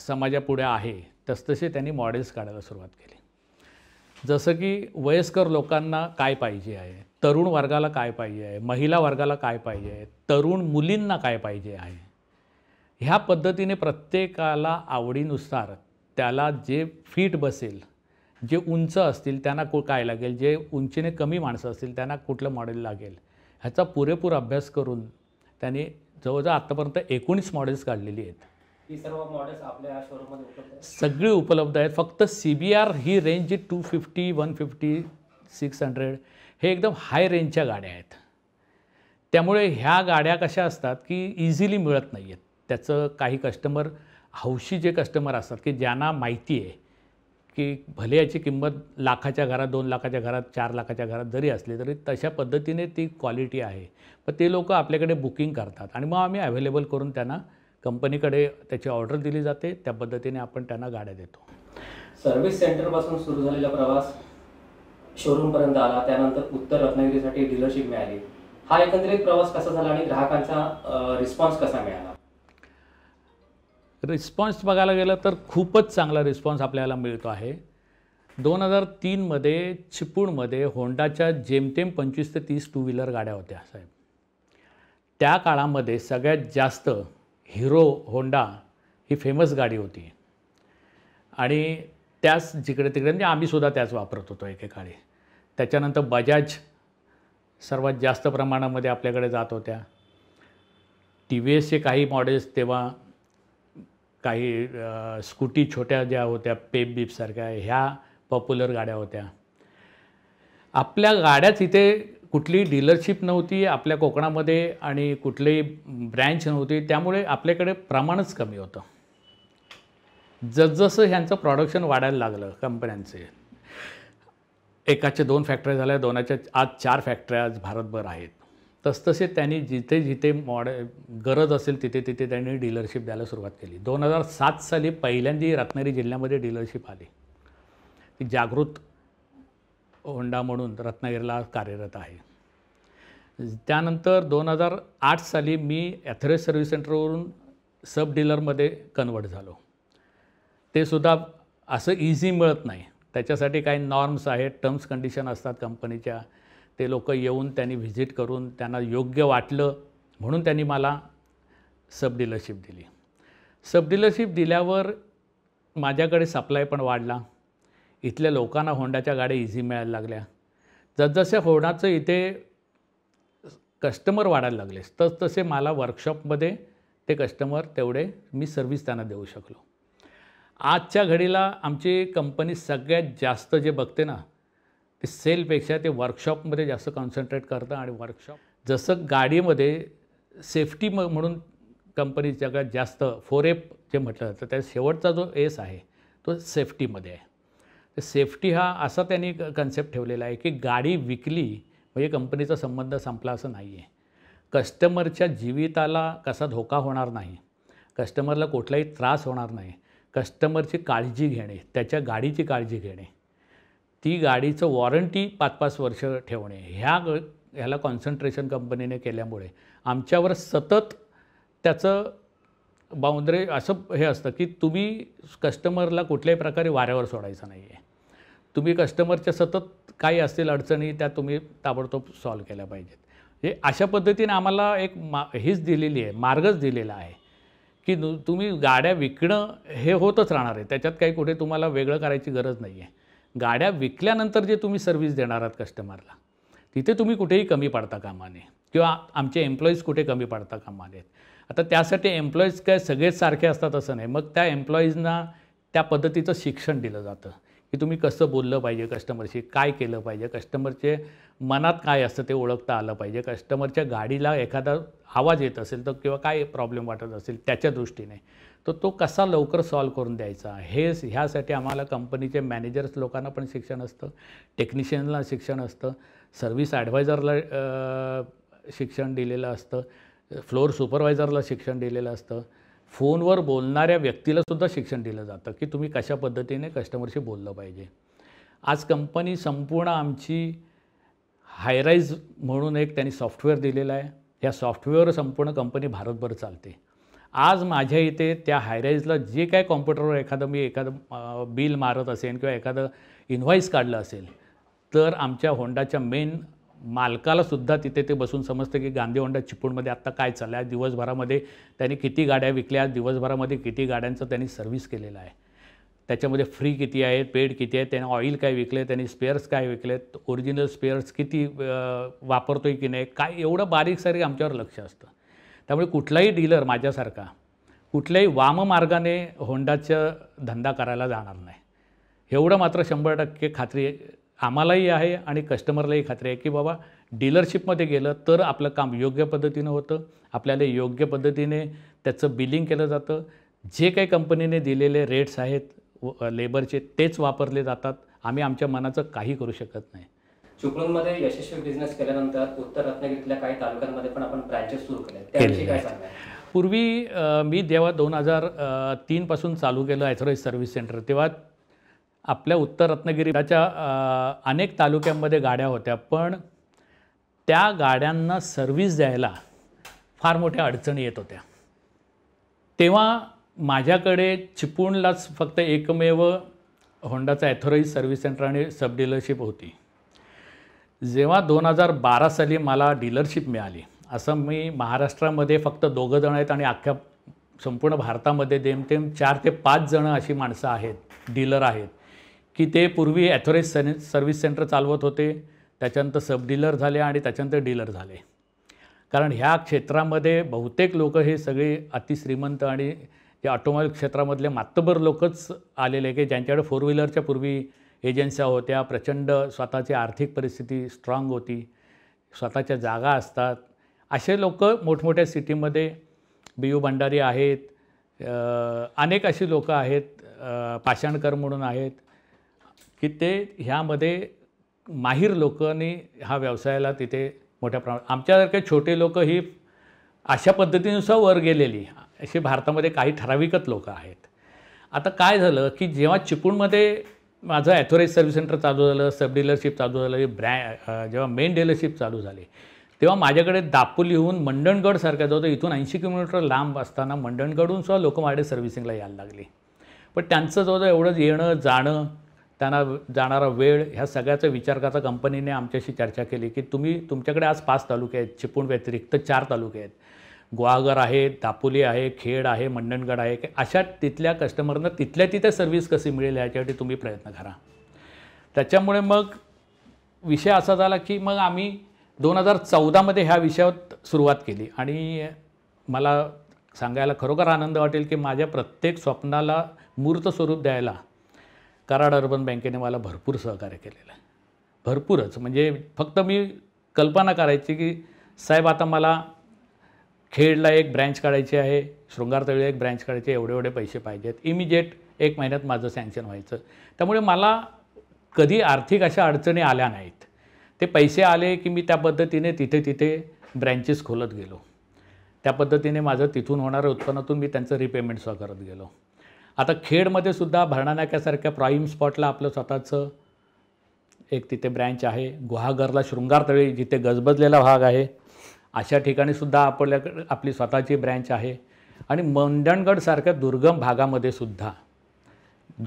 समाजापुढे आहे तसतसे त्यांनी मॉडेल्स काढायला सुरुवात केली जसं की वयस्कर लोकांना काय पाहिजे आहे तरुण वर्गाला काय पाहिजे आहे महिला वर्गाला काय पाहिजे आहे तरुण मुलींना काय पाहिजे आहे ह्या पद्धतीने प्रत्येकाला आवडीनुसार त्याला जे फिट बसेल जे उंच असतील त्यांना कु काय लागेल जे उंचीने कमी माणसं असतील त्यांना कुठलं मॉडेल लागेल ह्याचा पुरेपूर अभ्यास करून त्यांनी जवळजवळ आत्तापर्यंत एकोणीस मॉडेल्स काढलेली आहेत ही सर्व मॉडेल्स आपल्या सगळी उपलब्ध आहेत फक्त सी बी आर ही रेंज जी two fifty one fifty six hundred हे एकदम हाय रेंजच्या गाड्या आहेत त्यामुळे ह्या गाड्या कशा असतात की इझिली मिळत नाही आहेत त्याचं काही कस्टमर हौशी जे कस्टमर असतात की ज्यांना माहिती आहे की भले याची किंमत लाखाच्या घरात दोन लाखाच्या घरात चार लाखाच्या घरात जरी असली तरी तशा पद्धतीने ती क्वालिटी आहे पण ते लोक आपल्याकडे बुकिंग करतात आणि मग आम्ही अवेलेबल करून त्यांना कंपनीकडे त्याची ऑर्डर दिली जाते त्या पद्धतीने आपण त्यांना गाड्या देतो सर्व्हिस सेंटरपासून सुरू झालेला प्रवास शोरूमपर्यंत आला त्यानंतर उत्तर रत्नागिरीसाठी डीलरशिप मिळाली हा एकंदरीत प्रवास कसा झाला आणि ग्राहकांचा रिस्पॉन्स कसा मिळाला रिस्पॉन्स बघायला गेलं तर खूपच चांगला रिस्पॉन्स आपल्याला मिळतो आहे दोन हजार तीनमध्ये चिपळूणमध्ये होंडाच्या जेमतेम पंचवीस ते तीस टू व्हीलर गाड्या होत्या साहेब त्या काळामध्ये सगळ्यात जास्त हिरो होंडा ही फेमस गाडी होती आणि त्याच जिकडे तिकडे म्हणजे आम्हीसुद्धा त्याच वापरत होतो एकेकाळी त्याच्यानंतर बजाज सर्वात जास्त प्रमाणामध्ये आपल्याकडे जात होत्या टी व्ही एसचे काही मॉडेल्स तेव्हा काही स्कूटी छोट्या ज्या होत्या पेप बीपसारख्या ह्या पॉप्युलर गाड्या होत्या आपल्या गाड्याच इथे कुठली डीलरशिप नव्हती आपल्या कोकणामध्ये आणि कुठलीही ब्रँच नव्हती त्यामुळे आपल्याकडे प्रमाणच कमी होतं जसजसं ह्यांचं प्रॉडक्शन वाढायला लागलं कंपन्यांचे एकाच्या दोन फॅक्टऱ्या झाल्या दोनाच्या आज चार फॅक्टऱ्या आज भारतभर आहेत तसतसे त्यांनी जिथे जिथे मॉड गरज असेल तिथे तिथे त्यांनी डीलरशिप द्यायला सुरुवात केली दोन हजार सात साली पहिल्यांदी रत्नागिरी जिल्ह्यामध्ये डीलरशिप आली ती जागृत होंडा म्हणून रत्नागिरीला कार्यरत आहे त्यानंतर दोन हजार आठ साली मी ॲथरेस सर्व्हिस सेंटरवरून सब डीलरमध्ये कन्वर्ट झालो ते सुद्धा असं इझी मिळत नाही त्याच्यासाठी काही नॉर्म्स आहेत टर्म्स कंडिशन असतात कंपनीच्या ते लोक येऊन त्यांनी व्हिजिट करून त्यांना योग्य वाटलं म्हणून त्यांनी मला सब डीलरशिप दिली सब डीलरशिप दिल्यावर माझ्याकडे सप्लाय पण वाढला इथल्या लोकांना होंडाच्या गाड्या इझी मिळायला लागल्या जसजसे होंडाचं इथे कस्टमर वाढायला लागले तसतसे मला वर्कशॉपमध्ये ते कस्टमर तेवढे मी सर्व्हिस त्यांना देऊ शकलो आजच्या घडीला आमची कंपनी सगळ्यात जास्त जे बघते ना ते सेलपेक्षा ते वर्कशॉपमध्ये जास्त कॉन्सन्ट्रेट करतं आणि वर्कशॉप जसं गाडीमध्ये सेफ्टी म म्हणून कंपनी सगळ्यात जास्त फोर एप जे म्हटलं जातं त्या शेवटचा जो एस आहे तो सेफ्टीमध्ये आहे तर सेफ्टी हा असा त्यांनी कन्सेप्ट ठेवलेला आहे की गाडी विकली म्हणजे कंपनीचा संबंध संपला असं नाही आहे कस्टमरच्या जीविताला कसा धोका होणार नाही कस्टमरला कुठलाही त्रास होणार नाही कस्टमरची काळजी घेणे त्याच्या गाडीची काळजी घेणे ती गाडीचं वॉरंटी पाच पाच वर्ष ठेवणे ह्या ह्याला कॉन्सन्ट्रेशन कंपनीने केल्यामुळे आमच्यावर सतत त्याचं बाउंड्रे असं हे असतं की तुम्ही कस्टमरला कुठल्याही प्रकारे वाऱ्यावर सोडायचं नाही आहे तुम्ही कस्टमरच्या सतत काही असतील अडचणी त्या तुम्ही ताबडतोब सॉल्व केल्या पाहिजेत हे अशा पद्धतीने आम्हाला एक मा हीच दिलेली आहे मार्गच दिलेला आहे की तुम्ही गाड्या विकणं हे होतच राहणार आहे त्याच्यात काही कुठे तुम्हाला वेगळं करायची गरज नाही आहे गाड्या विकल्यानंतर जे तुम्ही सर्व्हिस देणार आहात कस्टमरला तिथे तुम्ही कुठेही कमी पाडता कामा नये किंवा आमचे एम्प्लॉईज कुठे कमी पाडता कामा आता त्यासाठी एम्प्लॉईज काय सगळेच सारखे असतात असं नाही मग त्या एम्प्लॉईजना त्या पद्धतीचं शिक्षण दिलं जातं की तुम्ही कसं बोललं पाहिजे कस्टमरशी काय केलं पाहिजे कस्टमरचे मनात काय असतं ते ओळखता आलं पाहिजे कस्टमरच्या गाडीला एखादा आवाज येत असेल तर किंवा काय प्रॉब्लेम वाटत असेल त्याच्या दृष्टीने तर तो, कसा लवकर सॉल्व करून द्यायचा हे ह्यासाठी आम्हाला कंपनीचे मॅनेजर्स लोकांना पण शिक्षण असतं टेक्निशियनला शिक्षण असतं सर्व्हिस ॲडवायझरला शिक्षण दिलेलं असतं फ्लोअर सुपरवायझरला शिक्षण दिलेलं असतं फोनवर बोलणाऱ्या व्यक्तीलासुद्धा शिक्षण दिलं जातं की तुम्ही कशा पद्धतीने कस्टमरशी बोललं पाहिजे आज कंपनी संपूर्ण आमची हायराईज म्हणून एक त्यांनी सॉफ्टवेअर दिलेलं आहे या सॉफ्टवेअर संपूर्ण कंपनी भारतभर चालते आज माझ्या इथे त्या हायराईजला जे काय कॉम्प्युटरवर एखादं मी एखादं बिल मारत असेल किंवा एखादं इन्व्हॉइस काढलं असेल तर आमच्या होंडाच्या मेन मालकालासुद्धा तिथे ते बसून समजतं की गांधी होंडा चिपळूणमध्ये आत्ता काय चाललं आहे दिवसभरामध्ये त्यांनी किती गाड्या विकल्या दिवसभरामध्ये किती गाड्यांचं त्यांनी सर्व्हिस केलेलं आहे त्याच्यामध्ये फ्री किती आहे पेड किती आहे त्याने ऑइल काय विकले त्यांनी स्पेअर्स काय विकलेत ओरिजिनल स्पेअर्स किती वापरतो आहे की नाही काय एवढं बारीकसारीक आमच्यावर लक्ष असतं त्यामुळे कुठलाही डीलर माझ्यासारखा कुठल्याही वाममार्गाने होंडाचा धंदा करायला जाणार नाही एवढं मात्र शंभर टक्के खात्री आम्हालाही आहे आणि कस्टमरलाही खात्री आहे की बाबा डीलरशिपमध्ये गेलं तर आपलं काम योग्य पद्धतीनं होतं आपल्याला योग्य पद्धतीने त्याचं बिलिंग केलं जातं जे काही कंपनीने दिलेले रेट्स आहेत लेबरचे तेच वापरले जातात आम्ही आमच्या मनाचं काही करू शकत नाही चिपळूणमध्ये यशस्वी बिझनेस केल्यानंतर उत्तर रत्नागिरीतल्या काही तालुक्यांमध्ये पण आपण ब्रँचेस सुरू केले काय पूर्वी मी जेव्हा दोन हजार तीनपासून चालू केलं ॲथोराईज सर्व्हिस सेंटर तेव्हा आपल्या उत्तर रत्नागिरीच्या अनेक तालुक्यांमध्ये गाड्या होत्या पण त्या गाड्यांना सर्व्हिस द्यायला फार मोठ्या अडचणी येत होत्या तेव्हा माझ्याकडे चिपळूणलाच फक्त एकमेव होंडाचा ॲथोराईज सर्व्हिस सेंटर आणि सब डीलरशिप होती जेव्हा दोन हजार बारा साली मला डीलरशिप मिळाली असं मी महाराष्ट्रामध्ये फक्त दोघं जण आहेत आणि अख्ख्या संपूर्ण भारतामध्ये देमतेम चार ते पाच जणं अशी माणसं आहेत डीलर आहेत की ते पूर्वी ॲथोराईज सर् सर्व्हिस सेंटर चालवत होते त्याच्यानंतर सब डीलर झाले आणि त्याच्यानंतर डीलर झाले कारण ह्या क्षेत्रामध्ये बहुतेक लोक हे सगळे अतिश्रीमंत आणि हे ऑटोमोबाईल क्षेत्रामधले मातबर लोकच आलेले की ज्यांच्याकडे फोर व्हीलरच्या पूर्वी एजन्स्या होत्या प्रचंड स्वतःची आर्थिक परिस्थिती स्ट्रॉंग होती स्वतःच्या जागा असतात असे लोक मोठमोठ्या सिटीमध्ये बी यू भंडारी आहेत अनेक अशी लोकं आहेत पाषाणकर म्हणून आहेत की ते ह्यामध्ये माहीर लोकांनी हा व्यवसायाला तिथे मोठ्या प्रमाणात आमच्यासारखे छोटे लोक ही अशा पद्धतीनुसार वर गेलेली असे भारतामध्ये काही ठराविकच लोक आहेत आता काय झालं की जेव्हा चिपूणमध्ये माझं ॲथोराईज सर्व्हिस सेंटर चालू झालं सब डीलरशिप चालू झालं ब्रँड जेव्हा मेन डीलरशिप चालू झाली तेव्हा माझ्याकडे दापोलीहून मंडणगडसारख्या जो होतो इथून ऐंशी किलोमीटर लांब असताना मंडणगडहून सुद्धा लोक सर्व्हिसिंगला यायला लागली पण त्यांचं जो एवढं येणं जाणं त्यांना जाणारा वेळ ह्या सगळ्याचा विचार करता कंपनीने आमच्याशी चर्चा केली की तुम्ही तुमच्याकडे आज पाच तालुके आहेत चिपूण व्यतिरिक्त चार तालुके आहेत ग्वागर आहे दापोली आहे खेड आहे मंडणगड आहे की अशा तिथल्या कस्टमरनं तिथल्या तिथे सर्व्हिस कशी मिळेल याच्यासाठी तुम्ही प्रयत्न करा त्याच्यामुळे मग विषय असा झाला की मग आम्ही दोन हजार चौदामध्ये ह्या विषयावर सुरुवात केली आणि मला सांगायला खरोखर आनंद वाटेल की माझ्या प्रत्येक स्वप्नाला मूर्त स्वरूप द्यायला कराड अर्बन बँकेने मला भरपूर सहकार्य केलेलं आहे भरपूरच म्हणजे फक्त मी कल्पना करायची की साहेब आता मला खेडला एक ब्रँच काढायची आहे शृंगारतळीला एक ब्रँच काढायचे एवढे एवढे पैसे पाहिजेत इमिजिएट एक महिन्यात माझं सँक्शन व्हायचं त्यामुळे मला कधी आर्थिक अशा अडचणी आल्या नाहीत ते पैसे आले की मी त्या पद्धतीने तिथे तिथे ब्रँचेस खोलत गेलो त्या पद्धतीने माझं तिथून होणाऱ्या उत्पन्नातून मी त्यांचं सुद्धा करत गेलो आता खेडमध्ये सुद्धा भरणा प्राईम स्पॉटला आपलं स्वतःचं एक तिथे ब्रँच आहे गुहागरला शृंगारतळी जिथे गजबजलेला भाग आहे अशा ठिकाणीसुद्धा आपल्याकडे आपली स्वतःची ब्रँच आहे आणि मंडणगडसारख्या दुर्गम भागामध्ये सुद्धा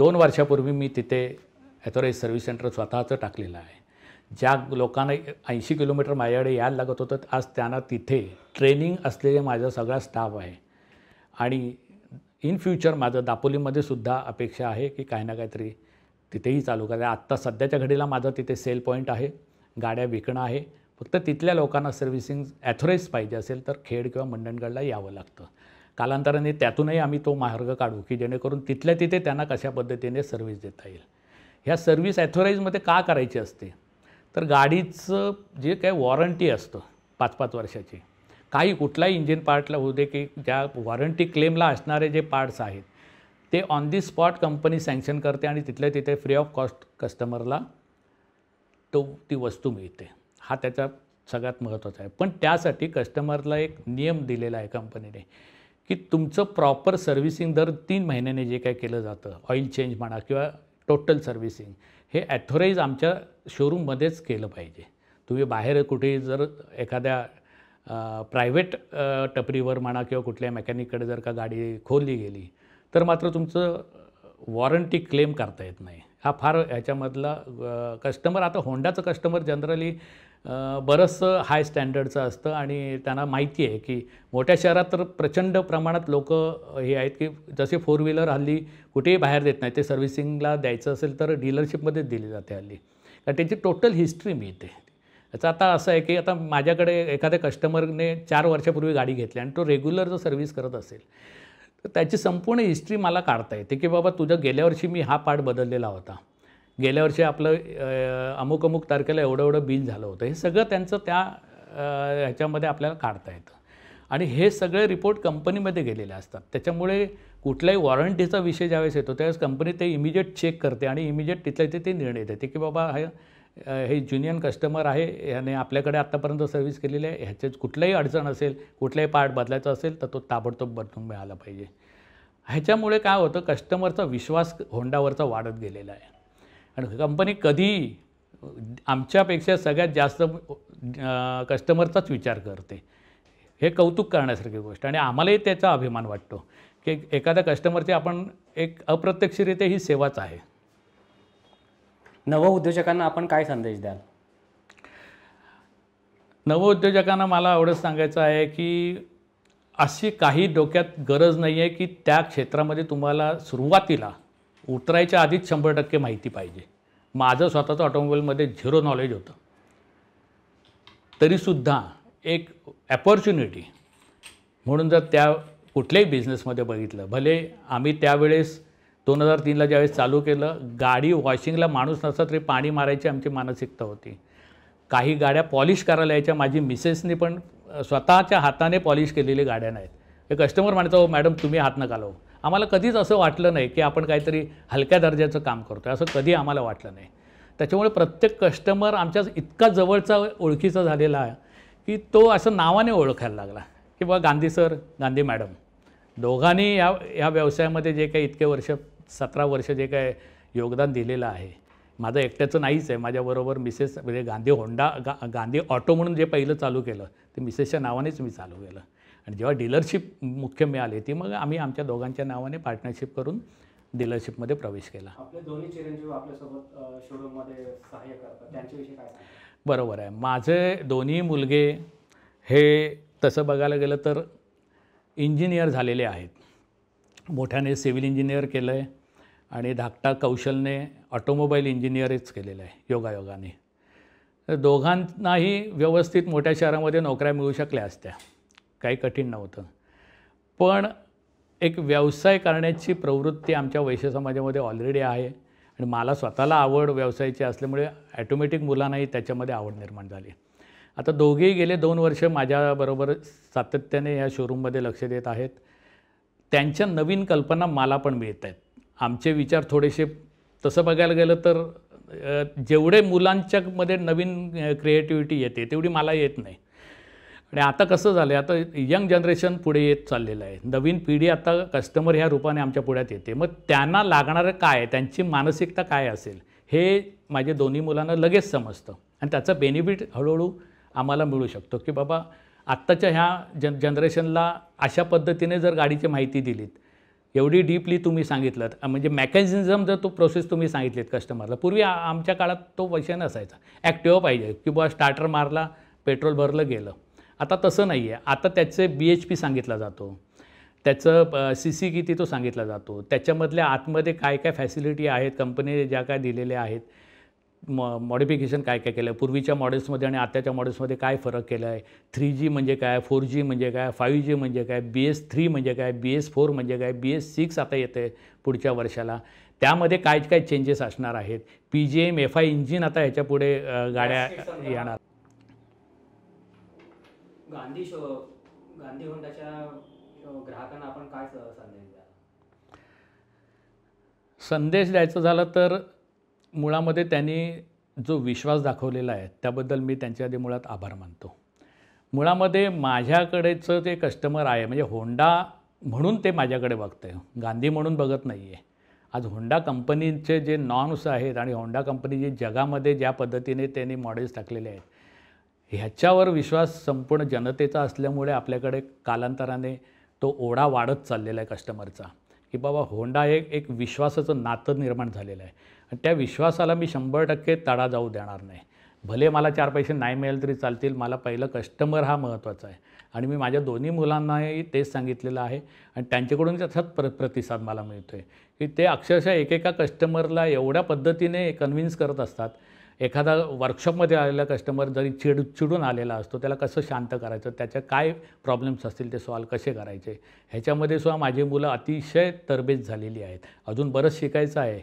दोन वर्षापूर्वी मी तिथे ॲथोराईज सर्व्हिस सेंटर स्वतःचं टाकलेलं आहे ज्या लोकांना ऐंशी किलोमीटर माझ्याकडे यायला लागत होतं आज त्यांना तिथे ट्रेनिंग असलेले माझा सगळा स्टाफ आहे आणि इन फ्युचर माझं दापोलीमध्ये सुद्धा अपेक्षा आहे की काही ना काहीतरी तिथेही चालू करायला आत्ता सध्याच्या घडीला माझा तिथे सेल पॉईंट आहे गाड्या विकणं आहे फक्त तिथल्या लोकांना सर्व्हिसिंग ॲथोराईज पाहिजे असेल तर खेड किंवा मंडणगडला यावं लागतं कालांतराने त्यातूनही आम्ही तो मार्ग काढू की जेणेकरून तिथल्या तिथे त्यांना कशा पद्धतीने सर्व्हिस देता येईल ह्या सर्व्हिस ॲथोराईजमध्ये का करायची असते तर गाडीचं जे काय वॉरंटी असतं पाच पाच वर्षाची काही कुठलाही इंजिन पार्टला होऊ दे की ज्या वॉरंटी क्लेमला असणारे जे पार्ट्स आहेत ते on the spot company sanction करते आणि तिथल्या तिथे फ्री ऑफ कॉस्ट कस्टमरला तो ती वस्तू मिळते हा त्याचा सगळ्यात महत्त्वाचा आहे पण त्यासाठी कस्टमरला एक नियम दिलेला आहे कंपनीने की तुमचं प्रॉपर सर्व्हिसिंग दर तीन महिन्याने जे काय केलं जातं ऑइल चेंज म्हणा किंवा टोटल सर्व्हिसिंग हे ॲथोराईज आमच्या शोरूममध्येच केलं पाहिजे तुम्ही बाहेर कुठे जर एखाद्या प्रायव्हेट टपरीवर म्हणा किंवा कुठल्या मेकॅनिककडे जर का गाडी खोलली गेली तर मात्र तुमचं वॉरंटी क्लेम करता येत नाही हा फार ह्याच्यामधला कस्टमर आता होंडाचं कस्टमर जनरली बरंचसं हाय स्टँडर्डचं असतं आणि त्यांना माहिती आहे की मोठ्या शहरात तर प्रचंड प्रमाणात लोक हे आहेत की जसे फोर व्हीलर हल्ली कुठेही बाहेर देत नाही ते सर्व्हिसिंगला द्यायचं असेल तर डीलरशिपमध्येच दिली जाते हल्ली कारण त्याची टोटल हिस्ट्री मिळते याचा आता असं आहे की आता माझ्याकडे एखाद्या कस्टमरने चार वर्षापूर्वी गाडी घेतली आणि तो रेग्युलर जर सर्व्हिस करत असेल तर त्याची संपूर्ण हिस्ट्री मला काढता येते की बाबा तुझं गेल्या वर्षी मी हा पार्ट बदललेला होता गेल्या वर्षी आपलं अमुक अमुक तारखेला एवढं एवढं बिल झालं होतं हे सगळं त्यांचं त्या ह्याच्यामध्ये आपल्याला काढता येतं आणि हे सगळे रिपोर्ट कंपनीमध्ये गेलेले असतात त्याच्यामुळे कुठल्याही वॉरंटीचा विषय ज्यावेळेस येतो त्यावेळेस कंपनी ते इमिजिएट चेक करते आणि इमिजिएट तिथल्या तिथे ते निर्णय देते की बाबा हे हे ज्युनियन कस्टमर आहे याने आपल्याकडे आत्तापर्यंत सर्व्हिस केलेली आहे ह्याच्यात कुठलाही अडचण असेल कुठलाही पार्ट बदलायचा असेल तर तो ताबडतोब बदलून मिळाला पाहिजे ह्याच्यामुळे काय होतं कस्टमरचा विश्वास होंडावरचा वाढत गेलेला आहे आणि कंपनी कधी आमच्यापेक्षा सगळ्यात जास्त कस्टमरचाच विचार करते हे कौतुक करण्यासारखी गोष्ट आणि आम्हालाही त्याचा अभिमान वाटतो की एखाद्या कस्टमरची आपण एक अप्रत्यक्षरित्या ही सेवाच आहे नवउद्योजकांना आपण काय संदेश द्याल नवउद्योजकांना मला एवढंच सांगायचं आहे की अशी काही डोक्यात गरज नाही आहे की त्या क्षेत्रामध्ये तुम्हाला सुरुवातीला उतरायच्या आधीच शंभर टक्के माहिती पाहिजे माझं स्वतःचं ऑटोमोबाईलमध्ये झिरो नॉलेज होतं तरीसुद्धा एक ॲपॉर्च्युनिटी म्हणून जर त्या कुठल्याही बिझनेसमध्ये बघितलं भले आम्ही त्यावेळेस दोन हजार तीनला ज्यावेळेस चालू केलं गाडी वॉशिंगला माणूस नसला तरी पाणी मारायची आमची मानसिकता होती काही गाड्या पॉलिश करायला यायच्या माझी मिसेसने पण स्वतःच्या हाताने पॉलिश केलेली गाड्या नाहीत हे कस्टमर म्हणतो मॅडम तुम्ही हात न घालव आम्हाला कधीच असं वाटलं नाही की आपण काहीतरी हलक्या दर्जाचं काम करतो असं कधी आम्हाला वाटलं नाही त्याच्यामुळे प्रत्येक कस्टमर आमच्या इतका जवळचा ओळखीचा झालेला आहे की तो असं नावाने ओळखायला लागला की बाबा गांधी सर गांधी मॅडम दोघांनी या या व्यवसायामध्ये जे काही इतके वर्ष सतरा वर्ष जे काय योगदान दिलेलं आहे माझं एकट्याचं नाहीच आहे माझ्याबरोबर मिसेस म्हणजे गांधी होंडा गा गांधी ऑटो म्हणून जे पहिलं चालू केलं ते मिसेसच्या नावानेच मी चालू केलं आणि जेव्हा डीलरशिप मुख्य मिळाली ती मग आम्ही आमच्या दोघांच्या नावाने पार्टनरशिप करून डीलरशिपमध्ये प्रवेश केला बरोबर आहे माझे दोन्ही मुलगे हे तसं बघायला गेलं तर इंजिनियर झालेले आहेत मोठ्याने सिव्हिल इंजिनियर केलं आहे आणि धाकटा कौशलने ऑटोमोबाईल इंजिनियरच केलेलं आहे योगायोगाने दोघांनाही व्यवस्थित मोठ्या शहरामध्ये नोकऱ्या मिळू शकल्या असत्या काही कठीण नव्हतं पण एक व्यवसाय करण्याची प्रवृत्ती आमच्या वैश्य समाजामध्ये ऑलरेडी आहे आणि मला स्वतःला आवड व्यवसायाची असल्यामुळे ॲटोमॅटिक मुलांनाही त्याच्यामध्ये आवड निर्माण झाली आता दोघेही गेले दोन वर्ष माझ्याबरोबर सातत्याने या शोरूममध्ये लक्ष देत आहेत त्यांच्या नवीन कल्पना मला पण मिळत आहेत आमचे विचार थोडेसे तसं बघायला गेलं तर जेवढे मुलांच्यामध्ये नवीन क्रिएटिव्हिटी येते तेवढी मला येत नाही आणि आता कसं झालं आहे आता यंग जनरेशन पुढे येत चाललेलं आहे नवीन पिढी आता कस्टमर ह्या रूपाने आमच्या पुढ्यात येते मग त्यांना लागणारं काय त्यांची मानसिकता काय असेल हे माझे दोन्ही मुलांना लगेच समजतं आणि त्याचा बेनिफिट हळूहळू आम्हाला मिळू शकतो की बाबा आत्ताच्या ह्या जन जनरेशनला अशा पद्धतीने जर गाडीची माहिती दिलीत एवढी डीपली तुम्ही सांगितलं म्हणजे मॅकॅनिझम जर तो प्रोसेस तुम्ही सांगितलीत कस्टमरला पूर्वी आमच्या काळात तो पैसे नसायचा ॲक्टिव्ह पाहिजे की बाबा स्टार्टर मारला पेट्रोल भरलं गेलं आता तसं नाही आहे आता त्याचे बी एच पी सांगितला जातो त्याचं सी सी किती तो सांगितला जातो त्याच्यामधल्या आतमध्ये काय काय फॅसिलिटी आहेत कंपनी ज्या काय दिलेल्या आहेत मॉ मॉडिफिकेशन काय काय केलं आहे पूर्वीच्या मॉडेल्समध्ये आणि आताच्या मॉडेल्समध्ये काय फरक केला आहे थ्री जी म्हणजे काय फोर जी म्हणजे काय फाईव्ह जी म्हणजे काय बी एस थ्री म्हणजे काय बी एस फोर म्हणजे काय बी एस सिक्स आता येतं आहे पुढच्या वर्षाला त्यामध्ये काय काय चेंजेस असणार आहेत P G M F I engine आता ह्याच्यापुढे गाड्या येणार गांधी शो गांधी होंडाच्या ग्राहकांना आपण काय संदेश द्या संदेश द्यायचा झाला तर मुळामध्ये त्यांनी जो विश्वास दाखवलेला आहे त्याबद्दल मी त्यांच्या आधी मुळात आभार मानतो मुळामध्ये माझ्याकडेचं ते कस्टमर आहे म्हणजे होंडा म्हणून ते माझ्याकडे बघतं आहे गांधी म्हणून बघत नाही आहे आज होंडा कंपनीचे जे नॉन्स आहेत आणि होंडा कंपनी जे जगामध्ये ज्या पद्धतीने त्यांनी मॉडेल्स टाकलेले आहेत ह्याच्यावर विश्वास संपूर्ण जनतेचा असल्यामुळे आपल्याकडे कालांतराने तो ओढा वाढत चाललेला आहे कस्टमरचा की बाबा होंडा हे एक विश्वासाचं नातं निर्माण झालेलं आहे आणि त्या विश्वासाला मी शंभर टक्के तडा जाऊ देणार नाही भले मला चार पैसे नाही मिळेल तरी चालतील मला पहिलं कस्टमर हा महत्त्वाचा आहे आणि मी माझ्या दोन्ही मुलांनाही तेच सांगितलेलं आहे आणि त्यांच्याकडून त्याचाच प्र प्रतिसाद मला मिळतो आहे की ते अक्षरशः एकेका कस्टमरला एवढ्या पद्धतीने कन्व्हिन्स करत असतात एखादा वर्कशॉपमध्ये आलेला कस्टमर जरी चिड चिडून आलेला असतो त्याला कसं शांत करायचं त्याच्या काय प्रॉब्लेम्स असतील ते सॉल्व कसे करायचे ह्याच्यामध्ये सुद्धा माझी मुलं अतिशय तरबेज झालेली आहेत अजून बरंच शिकायचं आहे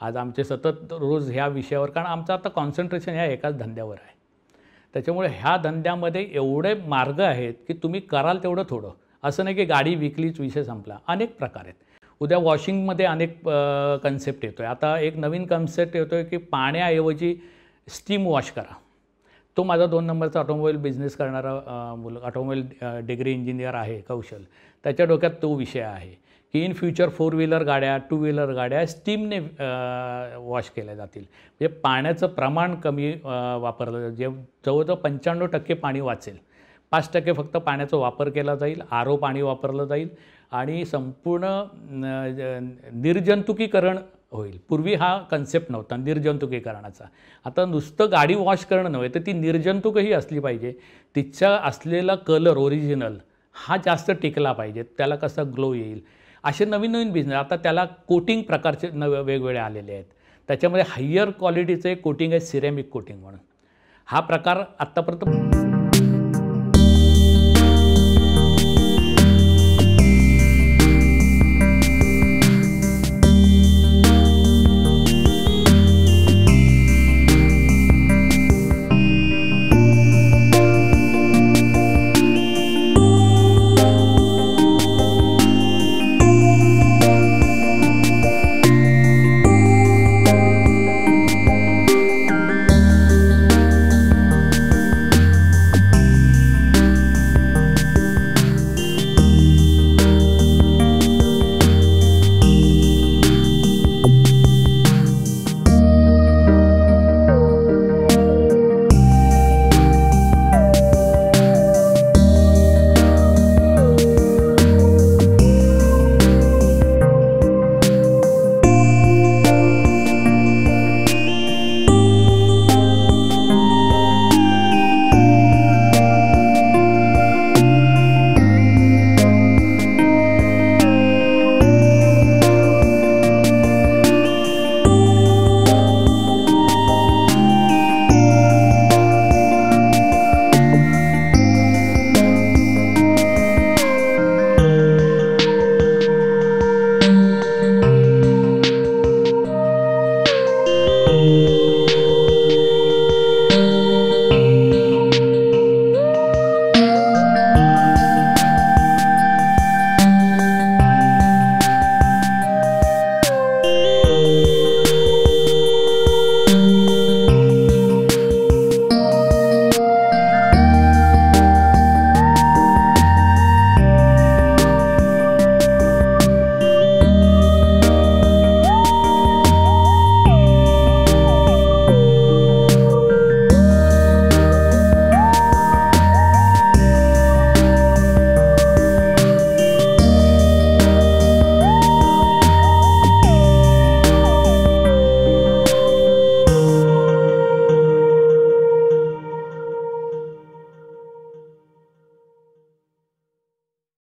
आज आमचे सतत रोज ह्या विषयावर कारण आमचं आता कॉन्सन्ट्रेशन ह्या एकाच धंद्यावर आहे त्याच्यामुळे ह्या धंद्यामध्ये एवढे मार्ग आहेत की तुम्ही कराल तेवढं थोडं असं नाही की गाडी विकलीच विषय संपला अनेक प्रकार आहेत उद्या वॉशिंगमध्ये अनेक कन्सेप्ट येतो आहे आता एक नवीन कन्सेप्ट येतो आहे की पाण्याऐवजी स्टीम वॉश करा तो माझा दोन नंबरचा ऑटोमोबाईल बिझनेस करणारा मुलं ऑटोमोबाईल डिग्री इंजिनियर आहे कौशल त्याच्या डोक्यात तो विषय आहे की इन फ्युचर फोर व्हीलर गाड्या टू व्हीलर गाड्या स्टीमने वॉश केल्या जातील म्हणजे पाण्याचं प्रमाण कमी वापरलं जे जवळजवळ पंच्याण्णव टक्के पाणी वाचेल पाच टक्के फक्त पाण्याचा वापर केला जाईल आरो पाणी वापरलं जाईल आणि संपूर्ण निर्जंतुकीकरण होईल पूर्वी हा कन्सेप्ट नव्हता निर्जंतुकीकरणाचा आता नुसतं गाडी वॉश करणं नव्हे तर ती निर्जंतुकही असली पाहिजे तिचा असलेला कलर ओरिजिनल हा जास्त टिकला पाहिजे त्याला कसा ग्लो येईल असे नवीन नवीन बिझनेस आता त्याला कोटिंग प्रकारचे नव वेगवेगळे आलेले आहेत त्याच्यामध्ये हायर क्वालिटीचं एक कोटिंग आहे सिरेमिक कोटिंग म्हणून हा प्रकार आत्तापर्यंत